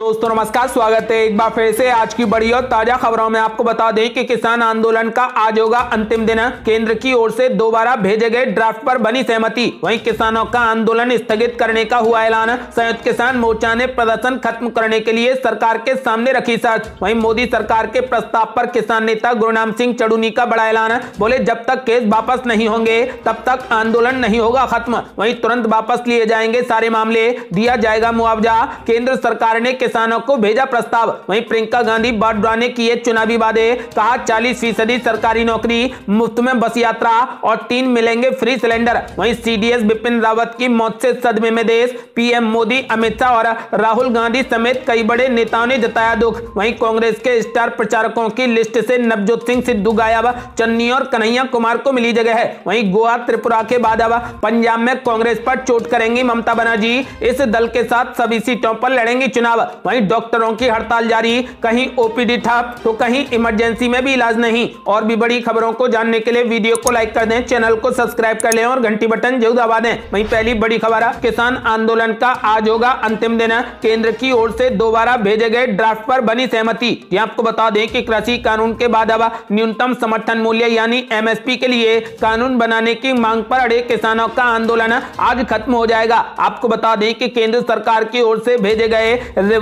दोस्तों नमस्कार स्वागत है एक बार फिर से आज की बड़ी और ताजा खबरों में आपको बता दें कि किसान आंदोलन का आज होगा अंतिम दिन केंद्र की ओर से दोबारा भेजे गए ड्राफ्ट पर बनी सहमति वहीं किसानों का आंदोलन स्थगित करने का हुआ ऐलान संयुक्त किसान मोर्चा ने प्रदर्शन खत्म करने के लिए सरकार के सामने रखी सच वही मोदी सरकार के प्रस्ताव आरोप किसान नेता गुरुनाम सिंह चडूनी का बड़ा ऐलान बोले जब तक केस वापस नहीं होंगे तब तक आंदोलन नहीं होगा खत्म वही तुरंत वापस लिए जाएंगे सारे मामले दिया जाएगा मुआवजा केंद्र सरकार ने किसानों को भेजा प्रस्ताव वहीं प्रियंका गांधी बाड्रा ने किए चुनावी वादे कहा चालीस फीसदी सरकारी नौकरी मुफ्त में बस यात्रा और तीन मिलेंगे फ्री सिलेंडर वहीं सीडीएस बिपिन रावत की मौत से सदमे में देश पीएम मोदी अमित शाह और राहुल गांधी समेत कई बड़े नेताओं ने जताया दुख वही कांग्रेस के स्टार प्रचारकों की लिस्ट से नवजोत सिंह सिद्धू गायब चन्नी और कन्हैया कुमार को मिली जगह है वही गोवा त्रिपुरा के बाद अब पंजाब में कांग्रेस पर चोट करेंगी ममता बनर्जी इस दल के साथ सभी सीटों पर लड़ेंगी चुनाव वहीं डॉक्टरों की हड़ताल जारी कहीं ओपीडी ठप तो कहीं इमरजेंसी में भी इलाज नहीं और भी बड़ी खबरों को जानने के लिए वीडियो को लाइक कर दें चैनल को सब्सक्राइब कर लें और घंटी बटन जरूर दबा दें वहीं पहली बड़ी खबर है किसान आंदोलन का आज होगा अंतिम दिन केंद्र की ओर से दोबारा भेजे गए ड्राफ्ट पर बनी सहमति ये आपको बता दें कि कृषि कानून के बाद अब न्यूनतम समर्थन मूल्य यानी एम के लिए कानून बनाने की मांग पर अड़े किसानों का आंदोलन आज खत्म हो जाएगा आपको बता दें कि केंद्र सरकार की ओर से भेजे गए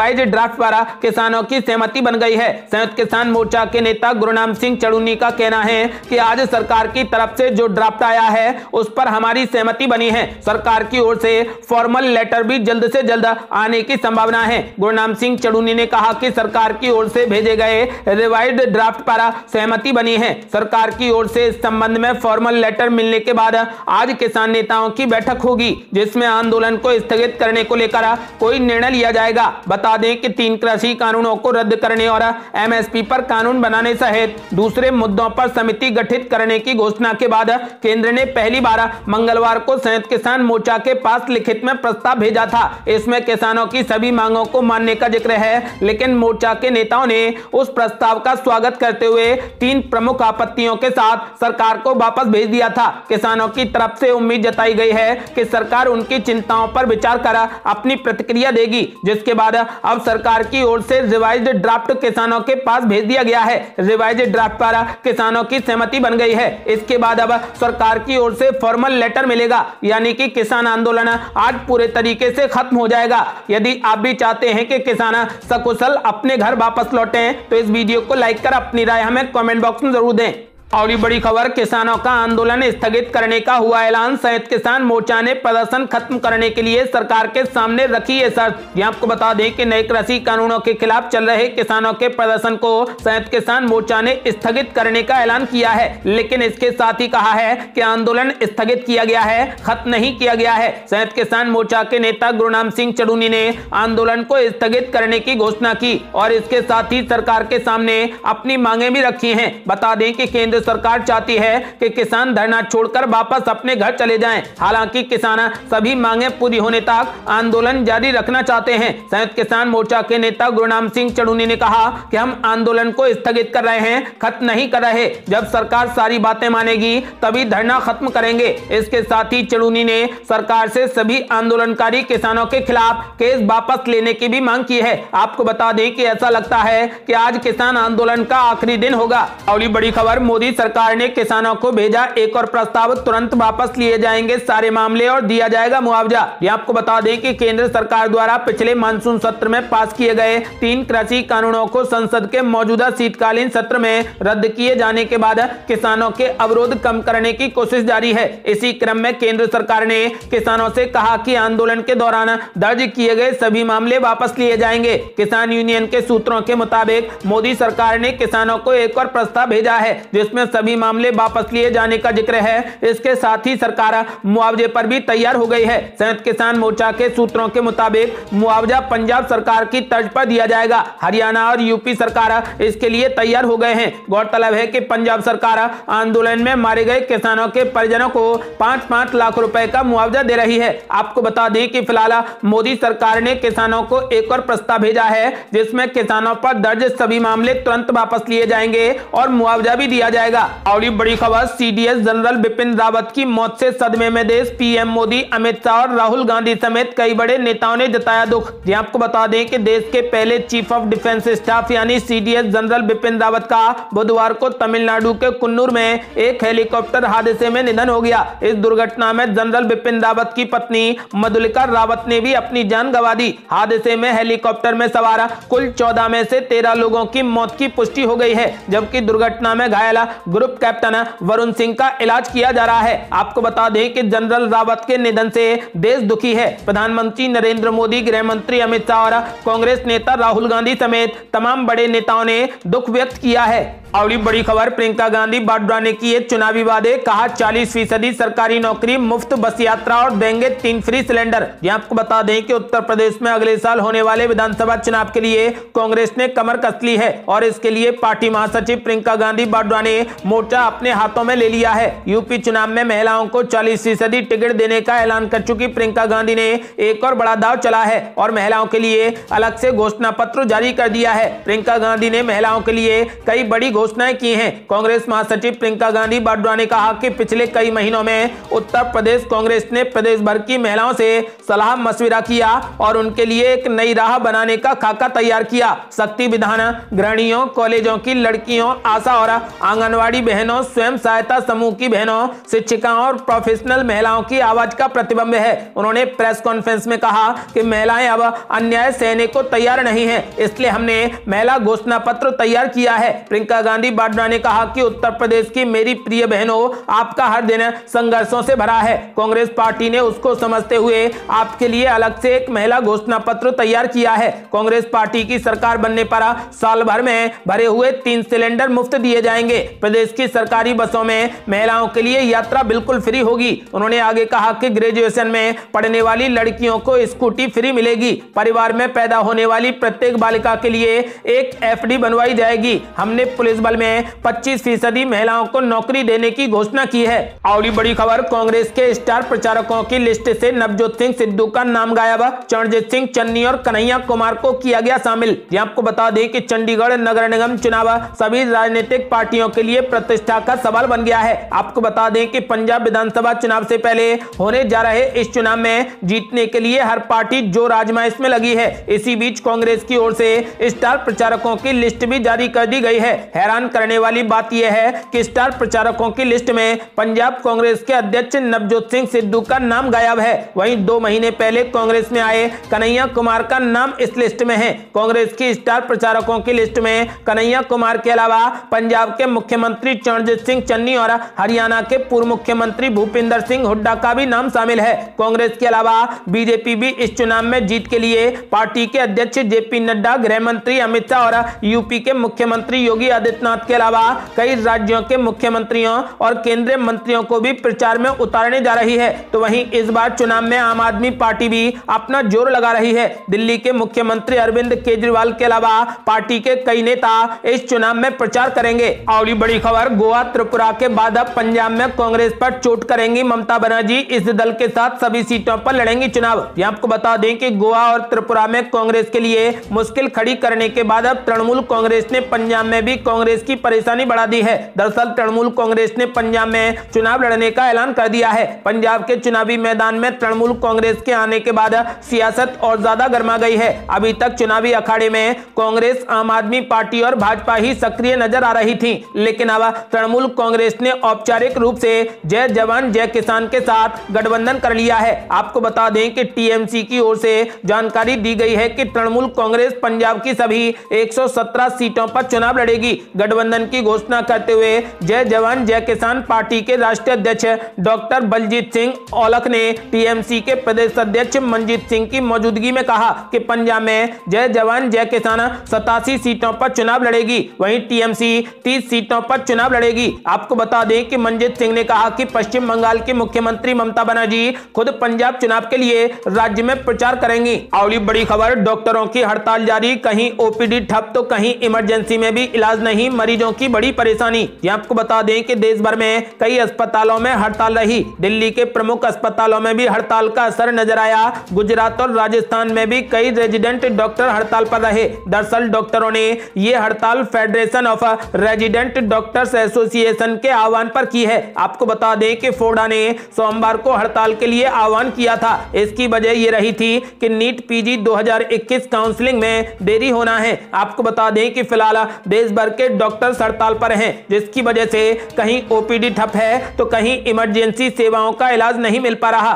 रिवाइज ड्राफ्ट द्वारा किसानों की सहमति बन गई है संयुक्त किसान मोर्चा के नेता गुरुनाम सिंह चड़ूनी का कहना है कि आज सरकार की तरफ से जो ड्राफ्ट आया है उस पर हमारी सहमति बनी है सरकार की ओर से फॉर्मल लेटर भी जल्द से जल्द आने की संभावना है गुरुनाम सिंह चड़ूनी ने कहा कि सरकार की ओर से भेजे गए रिवाइज ड्राफ्ट द्वारा सहमति बनी है सरकार की ओर से इस संबंध में फॉर्मल लेटर मिलने के बाद आज किसान नेताओं की बैठक होगी जिसमें आंदोलन को स्थगित करने को लेकर कोई निर्णय लिया जाएगा बता बता दें कि तीन कृषि कानूनों को रद्द करने और एमएसपी पर कानून बनाने सहित दूसरे मुद्दों पर समिति गठित करने की घोषणा के बाद केंद्र ने पहली बार मंगलवार को संयुक्त किसान मोर्चा के पास लिखित में प्रस्ताव भेजा था इसमें किसानों की सभी मांगों को मानने का जिक्र है लेकिन मोर्चा के नेताओं ने उस प्रस्ताव का स्वागत करते हुए तीन प्रमुख आपत्तियों के साथ सरकार को वापस भेज दिया था किसानों की तरफ से उम्मीद जताई गई है कि सरकार उनकी चिंताओं पर विचार कर अपनी प्रतिक्रिया देगी जिसके बाद अब सरकार की ओर से रिवाइज ड्राफ्ट किसानों के पास भेज दिया गया है रिवाइज ड्राफ्ट द्वारा किसानों की सहमति बन गई है इसके बाद अब सरकार की ओर से फॉर्मल लेटर मिलेगा यानी कि किसान आंदोलन आज पूरे तरीके से खत्म हो जाएगा यदि आप भी चाहते हैं कि किसान सकुशल अपने घर वापस लौटे तो इस वीडियो को लाइक कर अपनी राय हमें कॉमेंट बॉक्स में जरूर दें और बड़ी खबर किसानों का आंदोलन स्थगित करने का हुआ ऐलान संयुक्त किसान मोर्चा ने प्रदर्शन खत्म करने के लिए सरकार के सामने रखी है सर ये आपको बता दें कि नए कृषि कानूनों के खिलाफ चल रहे किसानों के प्रदर्शन को संयुक्त किसान मोर्चा ने स्थगित करने का ऐलान किया है लेकिन इसके साथ ही कहा है कि आंदोलन स्थगित किया गया है खत्म नहीं किया गया है संयुक्त किसान मोर्चा के नेता गुरुनाम सिंह चडूनी ने आंदोलन को स्थगित करने की घोषणा की और इसके साथ ही सरकार के सामने अपनी मांगे भी रखी है बता दें की केंद्र सरकार चाहती है कि किसान धरना छोड़कर वापस अपने घर चले जाएं। हालांकि किसान सभी मांगे पूरी होने तक आंदोलन जारी रखना चाहते हैं संयुक्त किसान मोर्चा के नेता गुरुनाम सिंह चढ़ूनी ने कहा कि हम आंदोलन को स्थगित कर रहे हैं खत्म नहीं कर रहे जब सरकार सारी बातें मानेगी तभी धरना खत्म करेंगे इसके साथ ही चढ़ूनी ने सरकार से सभी आंदोलनकारी किसानों के खिलाफ केस वापस लेने की भी मांग की है आपको बता दें कि ऐसा लगता है कि आज किसान आंदोलन का आखिरी दिन होगा अगली बड़ी खबर मोदी मोदी सरकार ने किसानों को भेजा एक और प्रस्ताव तुरंत वापस लिए जाएंगे सारे मामले और दिया जाएगा मुआवजा ये आपको बता दें कि केंद्र सरकार द्वारा पिछले मानसून सत्र में पास किए गए तीन कृषि कानूनों को संसद के मौजूदा शीतकालीन सत्र में रद्द किए जाने के बाद किसानों के अवरोध कम करने की कोशिश जारी है इसी क्रम में केंद्र सरकार ने किसानों से कहा की आंदोलन के दौरान दर्ज किए गए सभी मामले वापस लिए जाएंगे किसान यूनियन के सूत्रों के मुताबिक मोदी सरकार ने किसानों को एक और प्रस्ताव भेजा है जिसमें में सभी मामले वापस लिए जाने का जिक्र है इसके साथ ही सरकार मुआवजे पर भी तैयार हो गई है संयुक्त किसान मोर्चा के सूत्रों के मुताबिक मुआवजा पंजाब सरकार की तर्ज पर दिया जाएगा हरियाणा और यूपी सरकार इसके लिए तैयार हो गए हैं गौरतलब है की पंजाब सरकार आंदोलन में मारे गए किसानों के परिजनों को पांच पांच लाख रुपए का मुआवजा दे रही है आपको बता दें कि फिलहाल मोदी सरकार ने किसानों को एक और प्रस्ताव भेजा है जिसमें किसानों पर दर्ज सभी मामले तुरंत वापस लिए जाएंगे और मुआवजा भी दिया जाएगा जाएगा और ये बड़ी खबर सीडीएस जनरल बिपिन रावत की मौत से सदमे में देश पीएम मोदी अमित शाह और राहुल गांधी समेत कई बड़े नेताओं ने जताया दुख ये आपको बता दें कि देश के पहले चीफ ऑफ डिफेंस स्टाफ यानी सीडीएस जनरल बिपिन रावत का बुधवार को तमिलनाडु के कुन्नूर में एक हेलीकॉप्टर हादसे में निधन हो गया इस दुर्घटना में जनरल बिपिन रावत की पत्नी मधुलिका रावत ने भी अपनी जान गवा दी हादसे में हेलीकॉप्टर में सवार कुल चौदह में से तेरह लोगों की मौत की पुष्टि हो गई है जबकि दुर्घटना में घायल ग्रुप कैप्टन वरुण सिंह का इलाज किया जा रहा है आपको बता दें कि जनरल रावत के निधन से देश दुखी है प्रधानमंत्री नरेंद्र मोदी गृह मंत्री अमित शाह और कांग्रेस नेता राहुल गांधी समेत तमाम बड़े नेताओं ने दुख व्यक्त किया है और बड़ी खबर प्रियंका गांधी वाड्रा ने किए चुनावी वादे कहा 40 फीसदी सरकारी नौकरी मुफ्त बस यात्रा और देंगे तीन फ्री सिलेंडर यहाँ आपको बता दें कि उत्तर प्रदेश में अगले साल होने वाले विधानसभा चुनाव के लिए कांग्रेस ने कमर कस ली है और इसके लिए पार्टी महासचिव प्रियंका गांधी वाड्रा ने मोर्चा अपने हाथों में ले लिया है यूपी चुनाव में महिलाओं को चालीस फीसदी टिकट देने का ऐलान कर चुकी प्रियंका गांधी ने एक और बड़ा दाव चला है और महिलाओं के लिए अलग से घोषणा पत्र जारी कर दिया है प्रियंका गांधी ने महिलाओं के लिए कई बड़ी घोषणाएं की है कांग्रेस महासचिव प्रियंका गांधी बाडवा ने कहा की पिछले कई महीनों में उत्तर प्रदेश कांग्रेस ने प्रदेश भर की महिलाओं से सलाह मशविरा किया और उनके लिए एक नई राह बनाने का खाका तैयार किया शक्ति विधान ग्रहणियों कॉलेजों की लड़कियों आशा और आंगन आंगनवाड़ी बहनों स्वयं सहायता समूह की बहनों शिक्षिकाओं और प्रोफेशनल महिलाओं की आवाज का प्रतिबंब है उन्होंने प्रेस कॉन्फ्रेंस में कहा कि महिलाएं अब अन्याय सहने को तैयार नहीं है इसलिए हमने महिला घोषणा पत्र तैयार किया है प्रियंका गांधी बाड्रा ने कहा कि उत्तर प्रदेश की मेरी प्रिय बहनों आपका हर दिन संघर्षों से भरा है कांग्रेस पार्टी ने उसको समझते हुए आपके लिए अलग से एक महिला घोषणा पत्र तैयार किया है कांग्रेस पार्टी की सरकार बनने पर साल भर में भरे हुए तीन सिलेंडर मुफ्त दिए जाएंगे प्रदेश की सरकारी बसों में महिलाओं के लिए यात्रा बिल्कुल फ्री होगी उन्होंने आगे कहा कि ग्रेजुएशन में पढ़ने वाली लड़कियों को स्कूटी फ्री मिलेगी परिवार में पैदा होने वाली प्रत्येक बालिका के लिए एक एफ बनवाई जाएगी हमने पुलिस बल में पच्चीस महिलाओं को नौकरी देने की घोषणा की है और बड़ी खबर कांग्रेस के स्टार प्रचारकों की लिस्ट ऐसी नवजोत सिंह सिद्धू का नाम गायब चरणजीत सिंह चन्नी और कन्हैया कुमार को किया गया शामिल आपको बता दें कि चंडीगढ़ नगर निगम चुनाव सभी राजनीतिक पार्टियों के लिए लिए प्रतिष्ठा का सवाल बन गया है आपको बता दें कि पंजाब विधानसभा चुनाव से पहले होने जा रहे इस चुनाव में जीतने के लिए हर पार्टी जो राजमाइश में लगी है इसी बीच कांग्रेस की ओर से स्टार प्रचारकों की लिस्ट भी जारी कर दी गई है हैरान करने वाली बात यह है कि स्टार प्रचारकों की लिस्ट में पंजाब कांग्रेस के अध्यक्ष नवजोत सिंह सिद्धू का नाम गायब है वहीं दो महीने पहले कांग्रेस में आए कन्हैया कुमार का नाम इस लिस्ट में है कांग्रेस की स्टार प्रचारकों की लिस्ट में कन्हैया कुमार के अलावा पंजाब के मुख्यमंत्री मंत्री चरणजीत सिंह चन्नी और हरियाणा के पूर्व मुख्यमंत्री भूपिंदर सिंह हुड्डा का भी नाम शामिल है कांग्रेस के अलावा बीजेपी भी इस चुनाव में जीत के लिए पार्टी के अध्यक्ष जेपी नड्डा गृह मंत्री अमित शाह और यूपी के मुख्यमंत्री योगी आदित्यनाथ के अलावा कई राज्यों के मुख्यमंत्रियों और केंद्रीय मंत्रियों को भी प्रचार में उतारने जा रही है तो वहीं इस बार चुनाव में आम आदमी पार्टी भी अपना जोर लगा रही है दिल्ली के मुख्यमंत्री अरविंद केजरीवाल के अलावा पार्टी के कई नेता इस चुनाव में प्रचार करेंगे और बड़ी बड़ी खबर गोवा त्रिपुरा के बाद अब पंजाब में कांग्रेस पर चोट करेंगी ममता बनर्जी इस दल के साथ सभी सीटों पर लड़ेंगी चुनाव आपको बता दें कि गोवा और त्रिपुरा में कांग्रेस के लिए मुश्किल खड़ी करने के बाद अब तृणमूल कांग्रेस ने पंजाब में भी कांग्रेस की परेशानी बढ़ा दी है दरअसल तृणमूल कांग्रेस ने पंजाब में चुनाव लड़ने का ऐलान कर दिया है पंजाब के चुनावी मैदान में तृणमूल कांग्रेस के आने के बाद सियासत और ज्यादा गर्मा गई है अभी तक चुनावी अखाड़े में कांग्रेस आम आदमी पार्टी और भाजपा ही सक्रिय नजर आ रही थी लेकिन के अलावा तृणमूल कांग्रेस ने औपचारिक रूप से जय जवान जय किसान के साथ गठबंधन कर लिया है आपको बता दें कि टीएमसी की ओर से जानकारी दी गई है कि तृणमूल कांग्रेस पंजाब की सभी 117 सीटों पर चुनाव लड़ेगी गठबंधन की घोषणा करते हुए जय जवान जय किसान पार्टी के राष्ट्रीय अध्यक्ष डॉक्टर बलजीत सिंह औलख ने टीएमसी के प्रदेश अध्यक्ष मनजीत सिंह की मौजूदगी में कहा कि पंजाब में जय जवान जय किसान सतासी सीटों पर चुनाव लड़ेगी वहीं टीएमसी तीस सीटों पर चुनाव लड़ेगी आपको बता दें कि मंजीत सिंह ने कहा कि पश्चिम बंगाल की मुख्यमंत्री ममता बनर्जी खुद पंजाब चुनाव के लिए राज्य में प्रचार करेंगी अगली बड़ी खबर डॉक्टरों की हड़ताल जारी कहीं ओपीडी ठप तो कहीं इमरजेंसी में भी इलाज नहीं मरीजों की बड़ी परेशानी आपको बता दें की देश भर में कई अस्पतालों में हड़ताल रही दिल्ली के प्रमुख अस्पतालों में भी हड़ताल का असर नजर आया गुजरात और राजस्थान में भी कई रेजिडेंट डॉक्टर हड़ताल पर रहे दरअसल डॉक्टरों ने ये हड़ताल federation of resident doctors association के आह्वान पर की है आपको बता दें कि फोड़ा ने सोमवार को हड़ताल के लिए आह्वान किया था इसकी वजह यह रही थी कि नीट पीजी 2021 काउंसलिंग में देरी होना है आपको बता दें कि फिलहाल देश भर के डॉक्टर्स हड़ताल पर हैं जिसकी वजह से कहीं ओपीडी ठप है तो कहीं इमरजेंसी सेवाओं का इलाज नहीं मिल पा रहा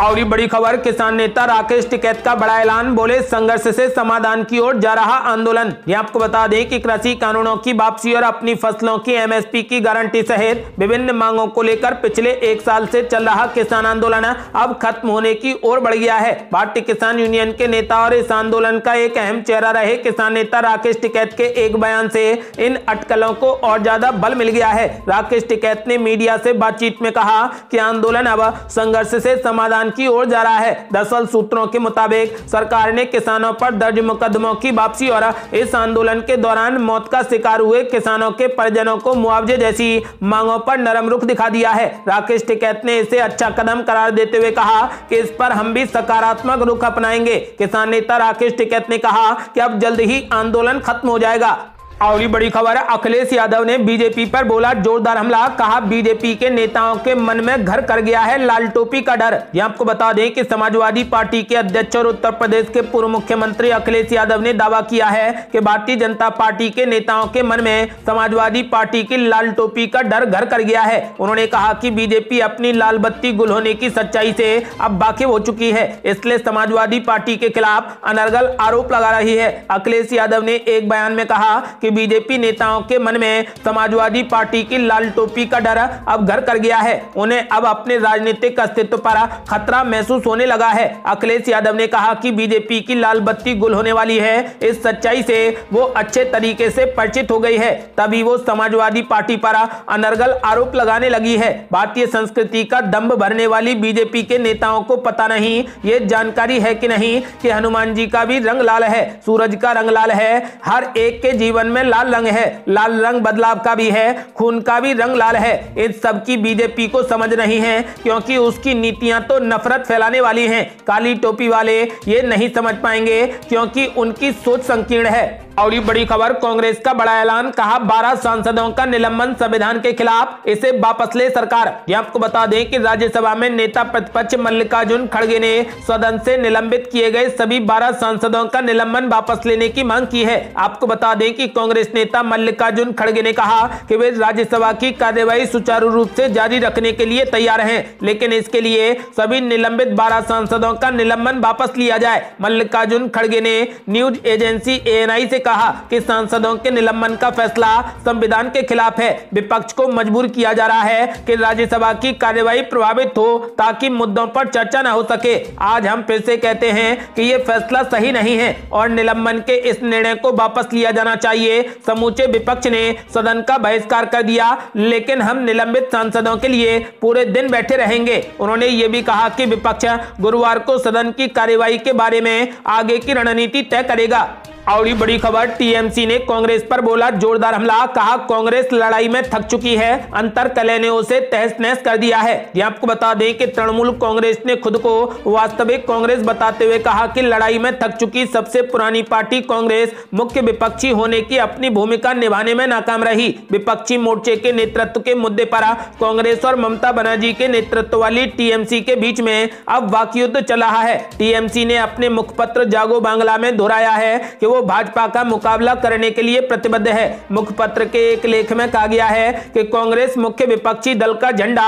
और बड़ी खबर किसान नेता राकेश टिकैत का बड़ा ऐलान बोले संघर्ष से समाधान की ओर जा रहा आंदोलन ये आपको बता दें कि कृषि कानूनों की वापसी और अपनी फसलों की एमएसपी की गारंटी सहित विभिन्न मांगों को लेकर पिछले एक साल से चल रहा किसान आंदोलन अब खत्म होने की ओर बढ़ गया है भारतीय किसान यूनियन के नेता और इस आंदोलन का एक अहम चेहरा रहे किसान नेता राकेश टिकैत के एक बयान से इन अटकलों को और ज्यादा बल मिल गया है राकेश टिकैत ने मीडिया से बातचीत में कहा कि आंदोलन अब संघर्ष से समाधान नुकसान की ओर जा रहा है दरअसल सूत्रों के मुताबिक सरकार ने किसानों पर दर्ज मुकदमों की वापसी और इस आंदोलन के दौरान मौत का शिकार हुए किसानों के परिजनों को मुआवजे जैसी मांगों पर नरम रुख दिखा दिया है राकेश टिकैत ने इसे अच्छा कदम करार देते हुए कहा कि इस पर हम भी सकारात्मक रुख अपनाएंगे किसान नेता राकेश टिकैत ने कहा कि अब जल्द ही आंदोलन खत्म हो जाएगा अगली बड़ी खबर है अखिलेश यादव ने बीजेपी पर बोला जोरदार हमला कहा बीजेपी के नेताओं के मन में घर कर गया है लाल टोपी का डर ये आपको बता दें कि समाजवादी पार्टी के अध्यक्ष और उत्तर प्रदेश के पूर्व मुख्यमंत्री अखिलेश यादव ने दावा किया है कि भारतीय जनता पार्टी के नेताओं के मन में समाजवादी पार्टी की लाल टोपी का डर घर कर गया है उन्होंने कहा की बीजेपी अपनी लाल बत्ती गुल होने की सच्चाई से अब बाकी हो चुकी है इसलिए समाजवादी पार्टी के खिलाफ अनर्गल आरोप लगा रही है अखिलेश यादव ने एक बयान में कहा कि कि बीजेपी नेताओं के मन में समाजवादी पार्टी की लाल टोपी का डर अब घर कर गया है उन्हें अब अपने राजनीतिक अस्तित्व पर खतरा महसूस होने लगा है अखिलेश यादव ने कहा कि बीजेपी की लाल बत्ती गुल होने वाली है इस सच्चाई से वो अच्छे तरीके से परिचित हो गई है तभी वो समाजवादी पार्टी पर अनर्गल आरोप लगाने लगी है भारतीय संस्कृति का दम्भ भरने वाली बीजेपी के नेताओं को पता नहीं ये जानकारी है कि नहीं कि हनुमान जी का भी रंग लाल है सूरज का रंग लाल है हर एक के जीवन में में लाल रंग है लाल रंग बदलाव का भी है खून का भी रंग लाल है इन सब की बीजेपी को समझ नहीं है क्योंकि उसकी नीतियां तो नफरत फैलाने वाली हैं काली टोपी वाले ये नहीं समझ पाएंगे क्योंकि उनकी सोच संकीर्ण है और ये बड़ी खबर कांग्रेस का बड़ा ऐलान कहा बारह सांसदों का निलंबन संविधान के खिलाफ इसे वापस ले सरकार ये आपको बता दें कि राज्यसभा में नेता प्रतिपक्ष मल्लिकार्जुन खड़गे ने सदन से निलंबित किए गए सभी बारह सांसदों का निलंबन वापस लेने की मांग की है आपको बता दें कि कांग्रेस कांग्रेस नेता मल्लिकार्जुन खड़गे ने कहा कि वे राज्यसभा की कार्यवाही सुचारू रूप से जारी रखने के लिए तैयार हैं लेकिन इसके लिए सभी निलंबित बारह सांसदों का निलंबन वापस लिया जाए मल्लिकार्जुन खड़गे ने न्यूज एजेंसी आई से कहा कि सांसदों के निलंबन का फैसला संविधान के खिलाफ है विपक्ष को मजबूर किया जा रहा है कि राज्यसभा की कार्यवाही प्रभावित हो ताकि मुद्दों पर चर्चा न हो सके आज हम फिर से कहते हैं कि ये फैसला सही नहीं है और निलंबन के इस निर्णय को वापस लिया जाना चाहिए समूचे विपक्ष ने सदन का बहिष्कार कर दिया लेकिन हम निलंबित सांसदों के लिए पूरे दिन बैठे रहेंगे उन्होंने ये भी कहा कि विपक्ष गुरुवार को सदन की कार्यवाही के बारे में आगे की रणनीति तय करेगा और बड़ी खबर टीएमसी ने कांग्रेस पर बोला जोरदार हमला कहा कांग्रेस लड़ाई में थक चुकी है अंतर कलेनियों से तहस नहस कर दिया है ये आपको बता दें कि तृणमूल कांग्रेस ने खुद को वास्तविक कांग्रेस बताते हुए कहा कि लड़ाई में थक चुकी सबसे पुरानी पार्टी कांग्रेस मुख्य विपक्षी होने की अपनी भूमिका निभाने में नाकाम रही विपक्षी मोर्चे के नेतृत्व के मुद्दे पर कांग्रेस और ममता बनर्जी के नेतृत्व वाली टीएमसी के बीच में अब वाकयुद्ध चल रहा है टीएमसी ने अपने मुखपत्र जागो बांग्ला में दोहराया है कि वो भाजपा का मुकाबला करने के लिए प्रतिबद्ध है मुखपत्र के एक लेख में कहा गया है कि कांग्रेस मुख्य विपक्षी दल का झंडा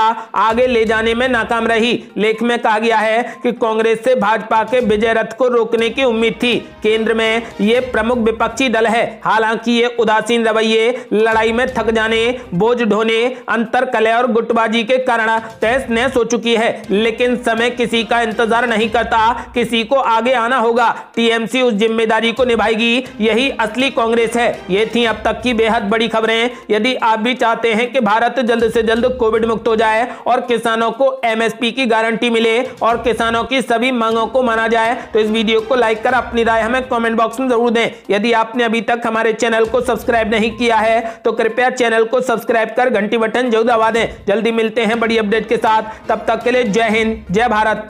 आगे ले जाने में नाकाम रही लेख में कहा गया है कि कांग्रेस से भाजपा के विजय रथ को रोकने की उम्मीद थी केंद्र में ये प्रमुख विपक्षी दल है हालांकि ये उदासीन रवैये लड़ाई में थक जाने बोझ ढोने अंतर कले और गुटबाजी के कारण तहस नहस हो चुकी है लेकिन समय किसी का इंतजार नहीं करता किसी को आगे आना होगा टीएमसी उस जिम्मेदारी को निभाएगी जाएगी यही असली कांग्रेस है ये थी अब तक की बेहद बड़ी खबरें यदि आप भी चाहते हैं कि भारत जल्द से जल्द कोविड मुक्त हो जाए और किसानों को एमएसपी की गारंटी मिले और किसानों की सभी मांगों को माना जाए तो इस वीडियो को लाइक कर अपनी राय हमें कॉमेंट बॉक्स में जरूर दें यदि आपने अभी तक हमारे चैनल को सब्सक्राइब नहीं किया है तो कृपया चैनल को सब्सक्राइब कर घंटी बटन जरूर दबा दें जल्दी मिलते हैं बड़ी अपडेट के साथ तब तक के लिए जय हिंद जय भारत